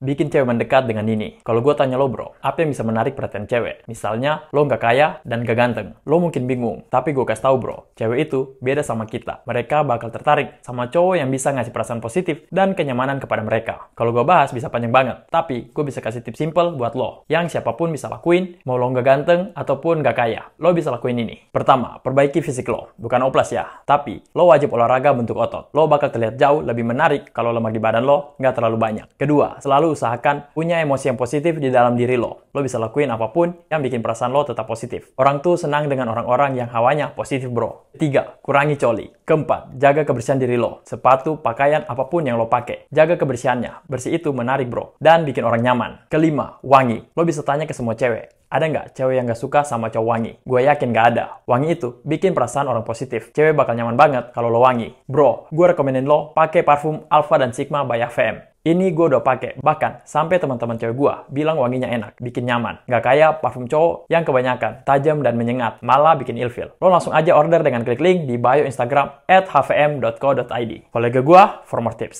bikin cewek mendekat dengan ini. Kalau gue tanya lo bro, apa yang bisa menarik perhatian cewek? Misalnya, lo nggak kaya dan gak ganteng. Lo mungkin bingung, tapi gue kasih tau bro, cewek itu beda sama kita. Mereka bakal tertarik sama cowok yang bisa ngasih perasaan positif dan kenyamanan kepada mereka. Kalau gue bahas bisa panjang banget, tapi gue bisa kasih tips simple buat lo, yang siapapun bisa lakuin, mau lo nggak ganteng ataupun gak kaya. Lo bisa lakuin ini. Pertama, perbaiki fisik lo. Bukan oplas ya, tapi lo wajib olahraga bentuk otot. Lo bakal terlihat jauh lebih menarik kalau lemak di badan lo nggak terlalu banyak. Kedua, selalu usahakan punya emosi yang positif di dalam diri lo. Lo bisa lakuin apapun yang bikin perasaan lo tetap positif. Orang tuh senang dengan orang-orang yang hawanya positif bro. Tiga, Kurangi coli. Keempat, jaga kebersihan diri lo. Sepatu, pakaian, apapun yang lo pakai. Jaga kebersihannya. Bersih itu menarik bro. Dan bikin orang nyaman. Kelima, wangi. Lo bisa tanya ke semua cewek. Ada nggak cewek yang nggak suka sama cowok wangi? Gue yakin nggak ada. Wangi itu bikin perasaan orang positif. Cewek bakal nyaman banget kalau lo wangi. Bro, gue rekomenin lo pakai parfum Alpha dan Sigma by FM. Ini gue udah pake, bahkan sampai teman-teman cewek gue bilang wanginya enak, bikin nyaman. Gak kayak parfum cowok yang kebanyakan, tajam dan menyengat, malah bikin ilfil. Lo langsung aja order dengan klik link di bio Instagram at hvm.co.id. Kolega gue for more tips.